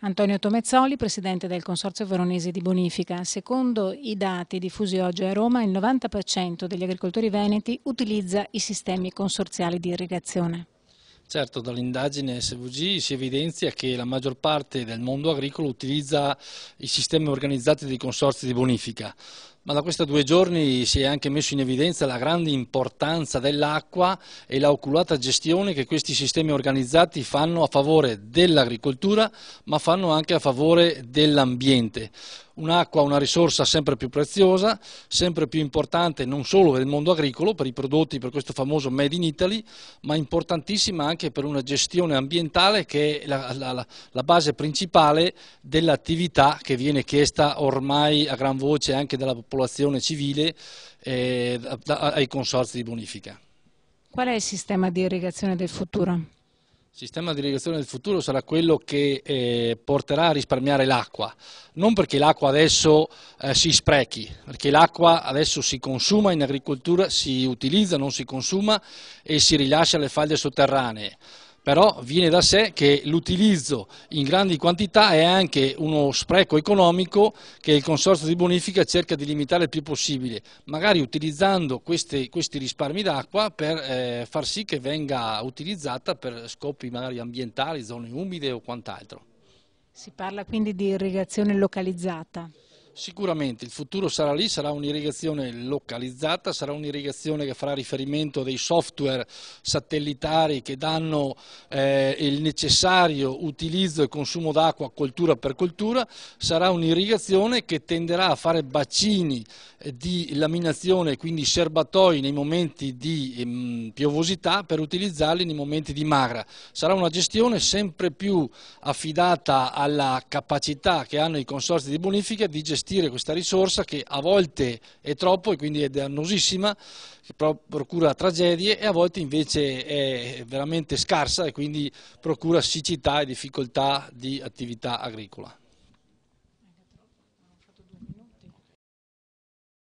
Antonio Tomezzoli, presidente del Consorzio Veronese di Bonifica. Secondo i dati diffusi oggi a Roma, il 90% degli agricoltori veneti utilizza i sistemi consorziali di irrigazione. Certo, dall'indagine SVG si evidenzia che la maggior parte del mondo agricolo utilizza i sistemi organizzati dei consorzi di bonifica. Ma da questi due giorni si è anche messo in evidenza la grande importanza dell'acqua e la oculata gestione che questi sistemi organizzati fanno a favore dell'agricoltura, ma fanno anche a favore dell'ambiente. Un'acqua, una risorsa sempre più preziosa, sempre più importante non solo per il mondo agricolo, per i prodotti, per questo famoso Made in Italy, ma importantissima anche per una gestione ambientale che è la, la, la base principale dell'attività che viene chiesta ormai a gran voce anche dalla popolazione popolazione civile eh, ai consorzi di bonifica. Qual è il sistema di irrigazione del futuro? Il sistema di irrigazione del futuro sarà quello che eh, porterà a risparmiare l'acqua, non perché l'acqua adesso eh, si sprechi, perché l'acqua adesso si consuma in agricoltura, si utilizza, non si consuma e si rilascia alle falde sotterranee però viene da sé che l'utilizzo in grandi quantità è anche uno spreco economico che il Consorzio di Bonifica cerca di limitare il più possibile, magari utilizzando questi, questi risparmi d'acqua per eh, far sì che venga utilizzata per scopi magari ambientali, zone umide o quant'altro. Si parla quindi di irrigazione localizzata? Sicuramente il futuro sarà lì, sarà un'irrigazione localizzata, sarà un'irrigazione che farà riferimento a dei software satellitari che danno eh, il necessario utilizzo e consumo d'acqua coltura per coltura, sarà un'irrigazione che tenderà a fare bacini eh, di laminazione, quindi serbatoi nei momenti di mh, ehm, piovosità per utilizzarli nei momenti di magra. Sarà una gestione sempre più affidata alla capacità che hanno i consorzi di bonifica di gestire gestire questa risorsa che a volte è troppo e quindi è dannosissima, che procura tragedie e a volte invece è veramente scarsa e quindi procura siccità e difficoltà di attività agricola.